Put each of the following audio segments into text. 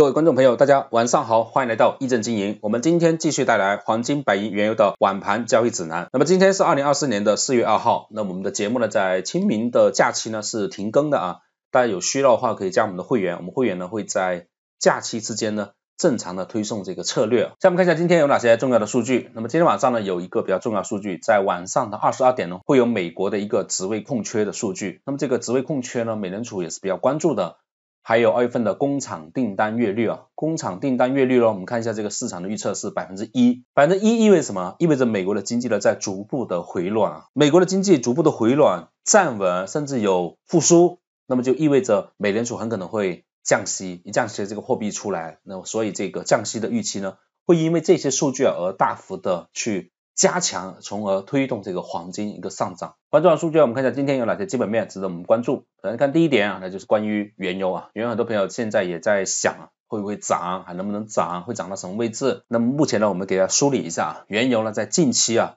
各位观众朋友，大家晚上好，欢迎来到易正经营。我们今天继续带来黄金、白银、原油的晚盘交易指南。那么今天是二零二四年的四月二号，那我们的节目呢，在清明的假期呢是停更的啊，大家有需要的话可以加我们的会员，我们会员呢会在假期之间呢正常的推送这个策略。下面看一下今天有哪些重要的数据。那么今天晚上呢有一个比较重要数据，在晚上的二十二点呢会有美国的一个职位空缺的数据，那么这个职位空缺呢美联储也是比较关注的。还有二月份的工厂订单月率啊，工厂订单月率呢，我们看一下这个市场的预测是百分之一，百分之一意味着什么？意味着美国的经济呢在逐步的回暖，美国的经济逐步的回暖、站稳甚至有复苏，那么就意味着美联储很可能会降息，一降息这个货币出来，那所以这个降息的预期呢，会因为这些数据而大幅的去。加强，从而推动这个黄金一个上涨。关注完数据，我们看一下今天有哪些基本面值得我们关注。首先看第一点啊，那就是关于原油啊，原油很多朋友现在也在想，啊。会不会涨，还能不能涨，会涨到什么位置？那么目前呢，我们给大家梳理一下啊，原油呢在近期啊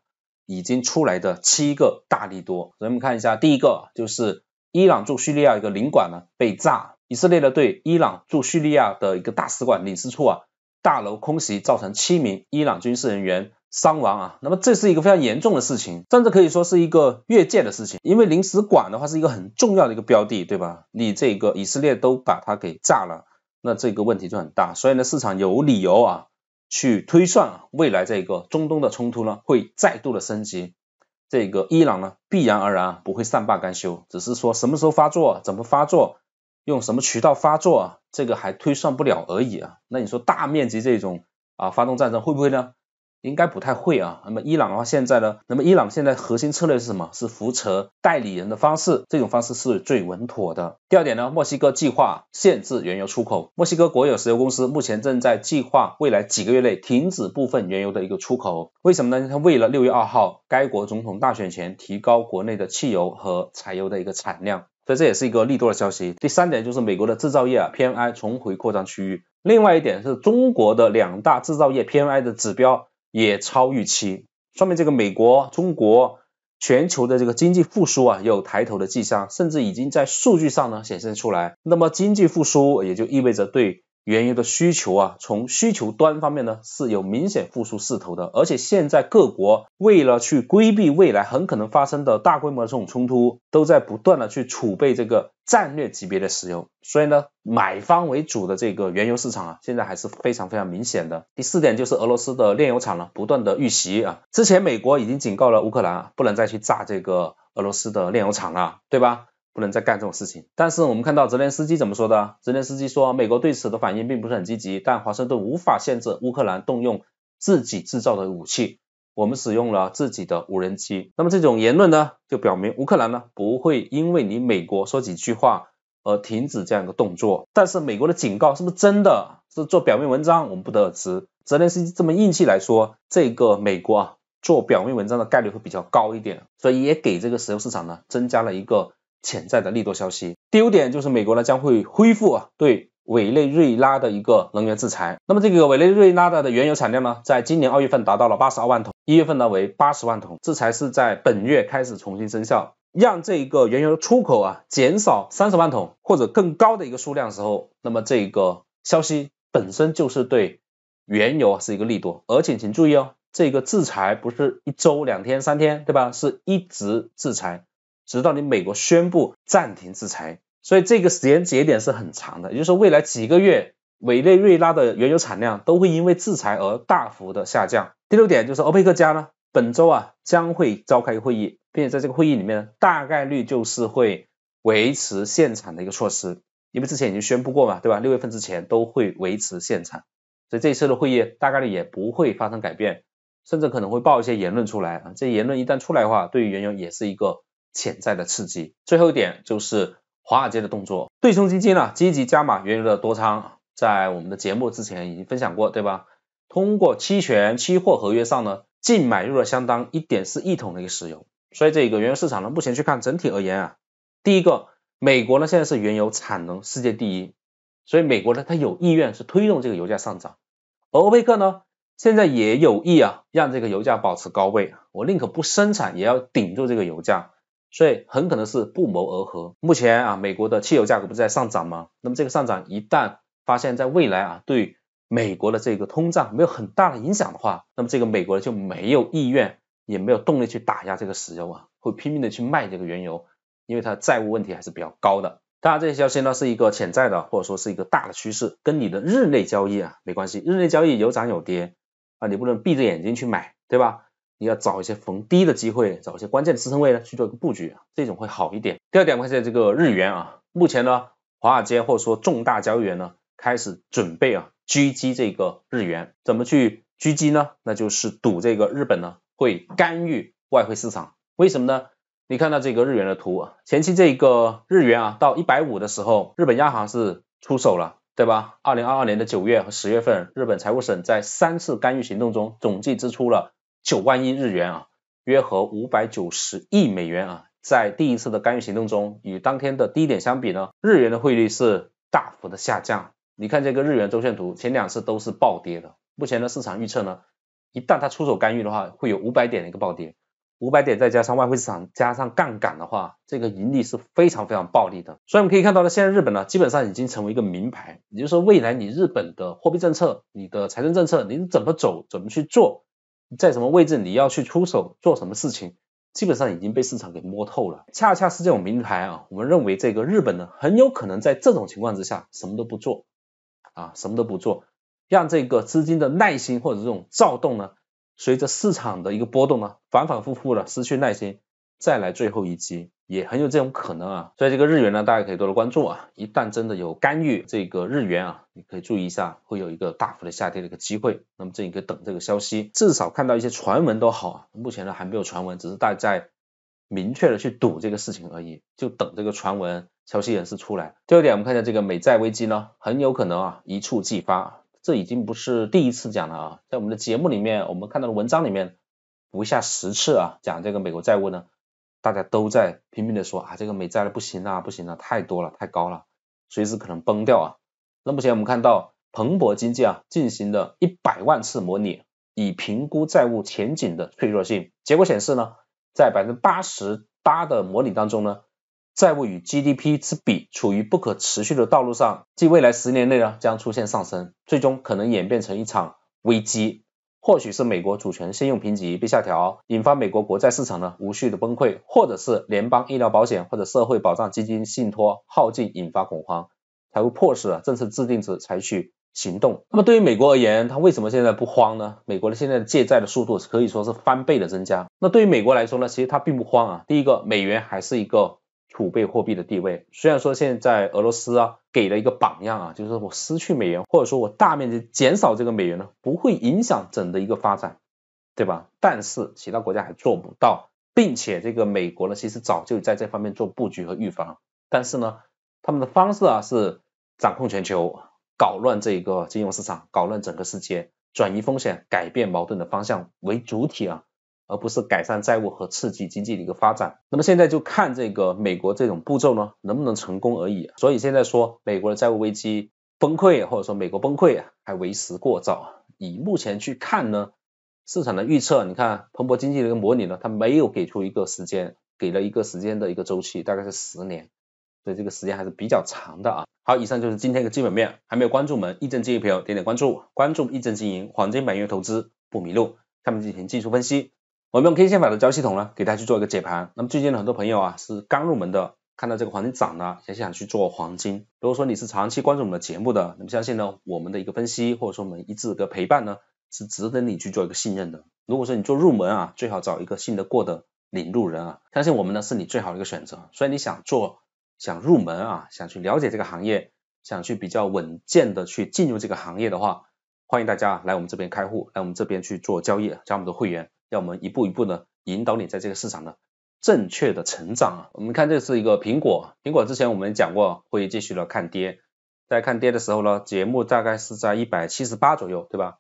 已经出来的七个大利多，以我们看一下，第一个就是伊朗驻叙利亚一个领馆呢被炸，以色列呢对伊朗驻叙利亚的一个大使馆领事处啊。大楼空袭造成七名伊朗军事人员伤亡啊，那么这是一个非常严重的事情，甚至可以说是一个越界的事情，因为领事馆的话是一个很重要的一个标的，对吧？你这个以色列都把它给炸了，那这个问题就很大，所以呢，市场有理由啊，去推算未来这个中东的冲突呢会再度的升级，这个伊朗呢必然而然不会善罢甘休，只是说什么时候发作，怎么发作。用什么渠道发作，这个还推算不了而已啊。那你说大面积这种啊发动战争会不会呢？应该不太会啊。那么伊朗的话现在呢？那么伊朗现在核心策略是什么？是扶持代理人的方式，这种方式是最稳妥的。第二点呢，墨西哥计划限制原油出口。墨西哥国有石油公司目前正在计划未来几个月内停止部分原油的一个出口。为什么呢？它为了六月二号该国总统大选前提高国内的汽油和柴油的一个产量。所以这也是一个利多的消息。第三点就是美国的制造业 PMI 重回扩张区域。另外一点是中国的两大制造业 PMI 的指标也超预期。说明这个美国、中国、全球的这个经济复苏啊有抬头的迹象，甚至已经在数据上呢显现出来。那么经济复苏也就意味着对。原油的需求啊，从需求端方面呢是有明显复苏势头的，而且现在各国为了去规避未来很可能发生的大规模这种冲突，都在不断的去储备这个战略级别的石油，所以呢，买方为主的这个原油市场啊，现在还是非常非常明显的。第四点就是俄罗斯的炼油厂了，不断的遇袭啊，之前美国已经警告了乌克兰啊，不能再去炸这个俄罗斯的炼油厂啊，对吧？不能再干这种事情。但是我们看到泽连斯基怎么说的？泽连斯基说，美国对此的反应并不是很积极，但华盛顿无法限制乌克兰动用自己制造的武器。我们使用了自己的无人机。那么这种言论呢，就表明乌克兰呢不会因为你美国说几句话而停止这样一个动作。但是美国的警告是不是真的是做表面文章，我们不得而知。泽连斯基这么硬气来说，这个美国啊做表面文章的概率会比较高一点，所以也给这个石油市场呢增加了一个。潜在的利多消息。第五点就是美国呢将会恢复啊对委内瑞拉的一个能源制裁。那么这个委内瑞拉的原油产量呢，在今年二月份达到了八十二万桶，一月份呢为八十万桶，制裁是在本月开始重新生效，让这个原油出口啊减少三十万桶或者更高的一个数量的时候，那么这个消息本身就是对原油是一个利多。而且请注意哦，这个制裁不是一周、两天、三天，对吧？是一直制裁。直到你美国宣布暂停制裁，所以这个时间节点是很长的。也就是说，未来几个月委内瑞拉的原油产量都会因为制裁而大幅的下降。第六点就是欧佩克加呢，本周啊将会召开会议，并且在这个会议里面呢，大概率就是会维持现产的一个措施，因为之前已经宣布过嘛，对吧？六月份之前都会维持现产，所以这一次的会议大概率也不会发生改变，甚至可能会爆一些言论出来啊。这言论一旦出来的话，对于原油也是一个。潜在的刺激。最后一点就是华尔街的动作，对冲基金呢积极加码原油的多仓，在我们的节目之前已经分享过，对吧？通过期权、期货合约上呢净买入了相当一点四亿桶的一个石油。所以这个原油市场呢，目前去看整体而言啊，第一个，美国呢现在是原油产能世界第一，所以美国呢它有意愿是推动这个油价上涨，而欧佩克呢现在也有意啊让这个油价保持高位，我宁可不生产也要顶住这个油价。所以很可能是不谋而合。目前啊，美国的汽油价格不是在上涨吗？那么这个上涨一旦发现在未来啊，对美国的这个通胀没有很大的影响的话，那么这个美国就没有意愿，也没有动力去打压这个石油啊，会拼命的去卖这个原油，因为它债务问题还是比较高的。当然，这些消息呢是一个潜在的，或者说是一个大的趋势，跟你的日内交易啊没关系。日内交易有涨有跌啊，你不能闭着眼睛去买，对吧？你要找一些逢低的机会，找一些关键的支撑位呢去做一个布局，这种会好一点。第二点，关系这个日元啊，目前呢，华尔街或者说重大交易员呢开始准备啊狙击这个日元，怎么去狙击呢？那就是赌这个日本呢会干预外汇市场，为什么呢？你看到这个日元的图啊，前期这个日元啊到一百五的时候，日本央行是出手了，对吧？二零二二年的九月和十月份，日本财务省在三次干预行动中总计支出了。九万亿日元啊，约合五百九十亿美元啊，在第一次的干预行动中，与当天的低点相比呢，日元的汇率是大幅的下降。你看这个日元周线图，前两次都是暴跌的。目前的市场预测呢，一旦它出手干预的话，会有五百点的一个暴跌，五百点再加上外汇市场加上杠杆的话，这个盈利是非常非常暴利的。所以我们可以看到呢，现在日本呢，基本上已经成为一个名牌。也就是说，未来你日本的货币政策、你的财政政策，您怎么走，怎么去做？在什么位置你要去出手做什么事情，基本上已经被市场给摸透了。恰恰是这种名牌啊，我们认为这个日本呢，很有可能在这种情况之下什么都不做啊，什么都不做，让这个资金的耐心或者这种躁动呢，随着市场的一个波动呢，反反复复的失去耐心，再来最后一击。也很有这种可能啊，所以这个日元呢，大家可以多多关注啊。一旦真的有干预这个日元啊，你可以注意一下，会有一个大幅的下跌的一个机会。那么这你可以等这个消息，至少看到一些传闻都好啊。目前呢还没有传闻，只是大家在明确的去赌这个事情而已，就等这个传闻消息人士出来。第二点，我们看一下这个美债危机呢，很有可能啊一触即发。这已经不是第一次讲了啊，在我们的节目里面，我们看到的文章里面不下十次啊，讲这个美国债务呢。大家都在拼命的说啊，这个美债了不行啊，不行了，太多了，太高了，随时可能崩掉啊。那目前我们看到，彭博经济啊进行的一百万次模拟，以评估债务前景的脆弱性。结果显示呢，在百分之八十八的模拟当中呢，债务与 GDP 之比处于不可持续的道路上，即未来十年内呢将出现上升，最终可能演变成一场危机。或许是美国主权信用评级被下调，引发美国国债市场呢无序的崩溃，或者是联邦医疗保险或者社会保障基金信托耗尽引发恐慌，才会迫使啊政策制定者采取行动。那么对于美国而言，它为什么现在不慌呢？美国的现在借债的速度可以说是翻倍的增加。那对于美国来说呢，其实它并不慌啊。第一个，美元还是一个。储备货币的地位，虽然说现在俄罗斯啊给了一个榜样啊，就是我失去美元，或者说我大面积减少这个美元呢，不会影响整的一个发展，对吧？但是其他国家还做不到，并且这个美国呢，其实早就在这方面做布局和预防，但是呢，他们的方式啊是掌控全球，搞乱这个金融市场，搞乱整个世界，转移风险，改变矛盾的方向为主体啊。而不是改善债务和刺激经济的一个发展。那么现在就看这个美国这种步骤呢，能不能成功而已。所以现在说美国的债务危机崩溃，或者说美国崩溃啊，还为时过早。以目前去看呢，市场的预测，你看彭博经济的一个模拟呢，它没有给出一个时间，给了一个时间的一个周期，大概是十年，所以这个时间还是比较长的啊。好，以上就是今天一个基本面。还没有关注我们，易正经营朋友点点关注，关注易正经营黄金百元投资不迷路。下面进行技术分析。我们用 K 线法的交易系统呢，给大家去做一个解盘。那么最近呢，很多朋友啊，是刚入门的，看到这个黄金涨了，也想去做黄金。如果说你是长期关注我们的节目的，那么相信呢，我们的一个分析或者说我们一致的陪伴呢，是值得你去做一个信任的。如果说你做入门啊，最好找一个信得过的领路人啊，相信我们呢是你最好的一个选择。所以你想做想入门啊，想去了解这个行业，想去比较稳健的去进入这个行业的话，欢迎大家来我们这边开户，来我们这边去做交易，加我们的会员。让我们一步一步的引导你在这个市场呢正确的成长啊。我们看这是一个苹果，苹果之前我们讲过会继续的看跌，在看跌的时候呢，节目大概是在一百七十八左右，对吧？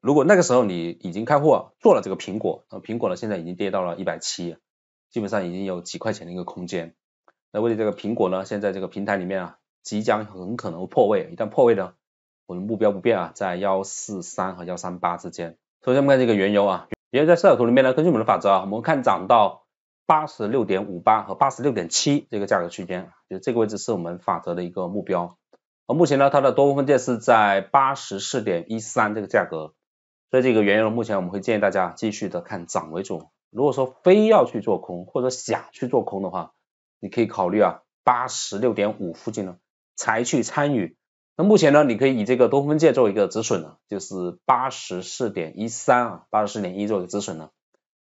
如果那个时候你已经开户做了这个苹果，那苹果呢现在已经跌到了一百七，基本上已经有几块钱的一个空间。那为了这个苹果呢，现在这个平台里面啊，即将很可能会破位，一旦破位呢，我们目标不变啊，在幺四三和幺三八之间。首先我们看这个原油啊。因为在色角图里面呢，根据我们的法则啊，我们看涨到八十六点五八和八十六点七这个价格区间，就这个位置是我们法则的一个目标。而目前呢，它的多空分界是在八十四点一三这个价格，所以这个原油目前我们会建议大家继续的看涨为主。如果说非要去做空或者想去做空的话，你可以考虑啊八十六点五附近呢才去参与。那目前呢，你可以以这个东风界做一个止损了，就是八十四点一三啊，八十四点一做一个止损了，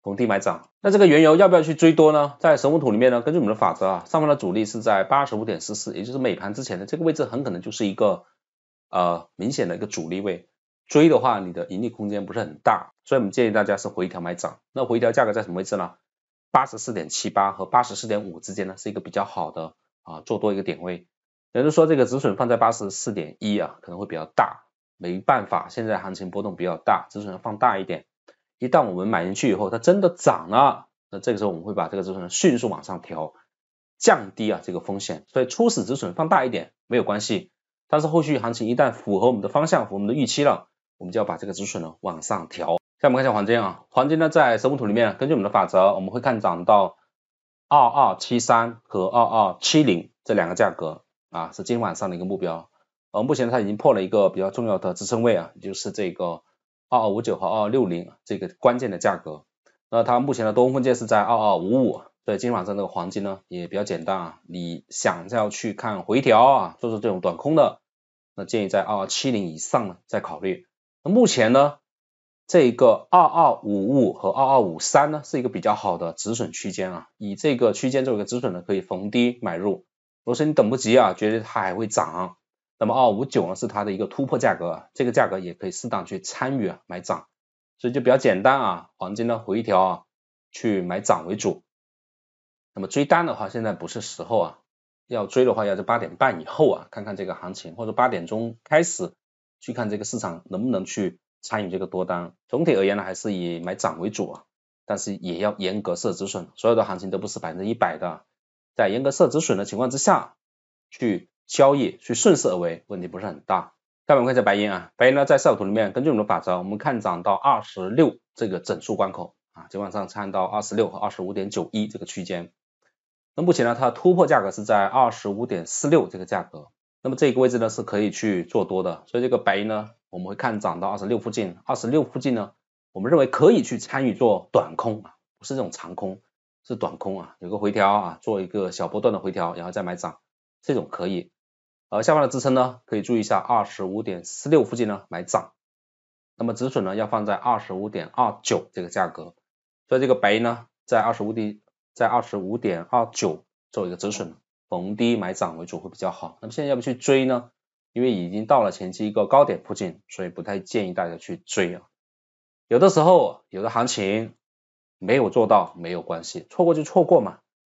逢低买涨。那这个原油要不要去追多呢？在神武土里面呢，根据我们的法则啊，上方的阻力是在八十五点四四，也就是美盘之前的这个位置，很可能就是一个呃明显的一个阻力位。追的话，你的盈利空间不是很大，所以我们建议大家是回调买涨。那回调价格在什么位置呢？八十四点七八和八十四点五之间呢，是一个比较好的啊做多一个点位。也就是说，这个止损放在八十四点一啊，可能会比较大，没办法，现在行情波动比较大，止损要放大一点。一旦我们买进去以后，它真的涨了，那这个时候我们会把这个止损迅速往上调，降低啊这个风险。所以初始止损放大一点没有关系，但是后续行情一旦符合我们的方向和我们的预期了，我们就要把这个止损呢往上调。下面我们看一下黄金啊，黄金呢在生物图里面，根据我们的法则，我们会看涨到二二七三和二二七零这两个价格。啊，是今晚上的一个目标，而目前它已经破了一个比较重要的支撑位啊，就是这个二二五九和二六零这个关键的价格。那它目前的多空分界是在二二五五，所以今天晚上这个黄金呢也比较简单啊，你想要去看回调啊，做做这种短空的，那建议在二二七零以上呢再考虑。那目前呢，这个二二五五和二二五三呢是一个比较好的止损区间啊，以这个区间作为一个止损呢，可以逢低买入。罗说你等不及啊，觉得它还会涨，那么二五九呢是它的一个突破价格，这个价格也可以适当去参与买涨，所以就比较简单啊。黄金的回调啊，去买涨为主。那么追单的话，现在不是时候啊，要追的话要在八点半以后啊，看看这个行情，或者八点钟开始去看这个市场能不能去参与这个多单。总体而言呢，还是以买涨为主啊，但是也要严格设止损，所有的行情都不是百分之一百的。在严格设止损的情况之下，去交易，去顺势而为，问题不是很大。下面我们看一下白银啊，白银呢在效午图里面，根据我们的法则，我们看涨到二十六这个整数关口啊，基本上看到二十六和二十五点九一这个区间。那目前呢，它突破价格是在二十五点四六这个价格，那么这个位置呢是可以去做多的，所以这个白银呢，我们会看涨到二十六附近，二十六附近呢，我们认为可以去参与做短空啊，不是这种长空。是短空啊，有个回调啊，做一个小波段的回调，然后再买涨，这种可以。而下方的支撑呢，可以注意一下二十五点四六附近呢买涨，那么止损呢要放在二十五点二九这个价格，所以这个白银呢在二十五点在二十五点二九做一个止损，逢低买涨为主会比较好。那么现在要不去追呢？因为已经到了前期一个高点附近，所以不太建议大家去追啊。有的时候有的行情。没有做到没有关系，错过就错过嘛，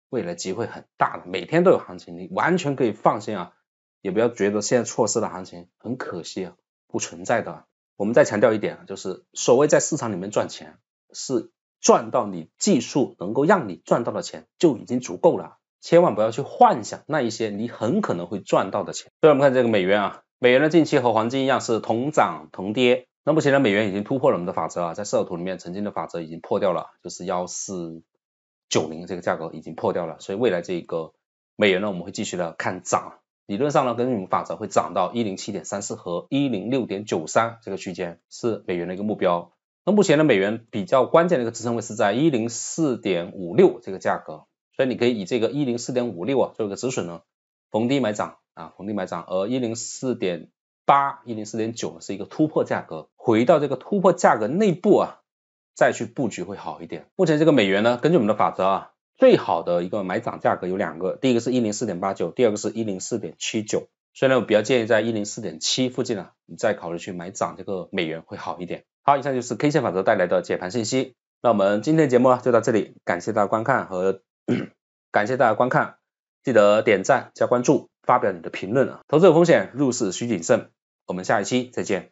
未来机会很大的，每天都有行情，你完全可以放心啊，也不要觉得现在错失的行情很可惜啊，不存在的。我们再强调一点，啊，就是所谓在市场里面赚钱，是赚到你技术能够让你赚到的钱就已经足够了，千万不要去幻想那一些你很可能会赚到的钱。所以我们看这个美元啊，美元的近期和黄金一样是同涨同跌。那目前呢，美元已经突破了我们的法则啊，在色图里面曾经的法则已经破掉了，就是幺四九零这个价格已经破掉了，所以未来这个美元呢，我们会继续的看涨，理论上呢，根据我们法则会涨到一零七点三四和一零六点九三这个区间是美元的一个目标。那目前呢，美元比较关键的一个支撑位是在一零四点五六这个价格，所以你可以以这个一零四点五六啊做一个止损呢，逢低买涨啊，逢低买涨，而一零四点八、一零四点九是一个突破价格。回到这个突破价格内部啊，再去布局会好一点。目前这个美元呢，根据我们的法则啊，最好的一个买涨价格有两个，第一个是一零四点八九，第二个是一零四点七九。所以呢，我比较建议在一零四点七附近啊，你再考虑去买涨这个美元会好一点。好，以上就是 K 线法则带来的解盘信息。那我们今天的节目呢就到这里，感谢大家观看和 感谢大家观看，记得点赞、加关注、发表你的评论啊。投资有风险，入市需谨慎。我们下一期再见。